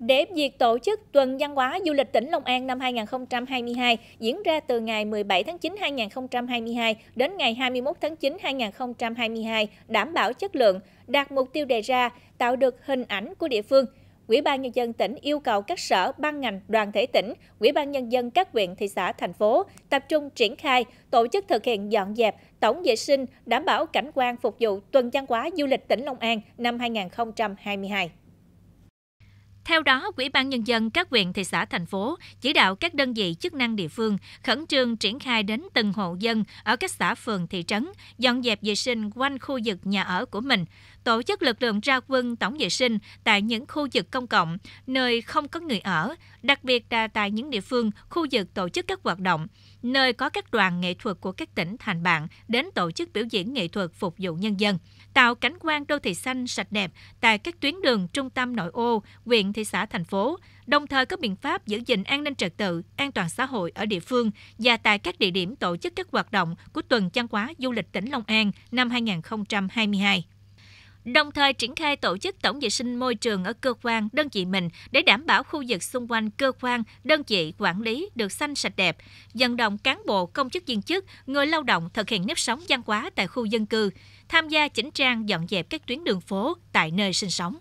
Để việc tổ chức tuần văn hóa du lịch tỉnh Long An năm 2022 diễn ra từ ngày 17 tháng 9 2022 đến ngày 21 tháng 9 2022 đảm bảo chất lượng, đạt mục tiêu đề ra, tạo được hình ảnh của địa phương. Ủy ban nhân dân tỉnh yêu cầu các sở, ban ngành, đoàn thể tỉnh, Ủy ban nhân dân các huyện, thị xã, thành phố tập trung triển khai, tổ chức thực hiện dọn dẹp, tổng vệ sinh, đảm bảo cảnh quan phục vụ tuần văn hóa du lịch tỉnh Long An năm 2022. Theo đó, Ủy ban Nhân dân các huyện, thị xã, thành phố chỉ đạo các đơn vị chức năng địa phương khẩn trương triển khai đến từng hộ dân ở các xã phường thị trấn, dọn dẹp vệ sinh quanh khu vực nhà ở của mình, tổ chức lực lượng ra quân tổng vệ sinh tại những khu vực công cộng, nơi không có người ở, đặc biệt là tại những địa phương, khu vực tổ chức các hoạt động, nơi có các đoàn nghệ thuật của các tỉnh thành bạn đến tổ chức biểu diễn nghệ thuật phục vụ nhân dân, tạo cảnh quan đô thị xanh sạch đẹp tại các tuyến đường trung tâm nội ô, huyện thị xã, thành phố, đồng thời có biện pháp giữ gìn an ninh trật tự, an toàn xã hội ở địa phương và tại các địa điểm tổ chức các hoạt động của tuần văn hóa du lịch tỉnh Long An năm 2022 đồng thời triển khai tổ chức tổng vệ sinh môi trường ở cơ quan đơn vị mình để đảm bảo khu vực xung quanh cơ quan đơn vị quản lý được xanh sạch đẹp vận động cán bộ công chức viên chức người lao động thực hiện nếp sống văn hóa tại khu dân cư tham gia chỉnh trang dọn dẹp các tuyến đường phố tại nơi sinh sống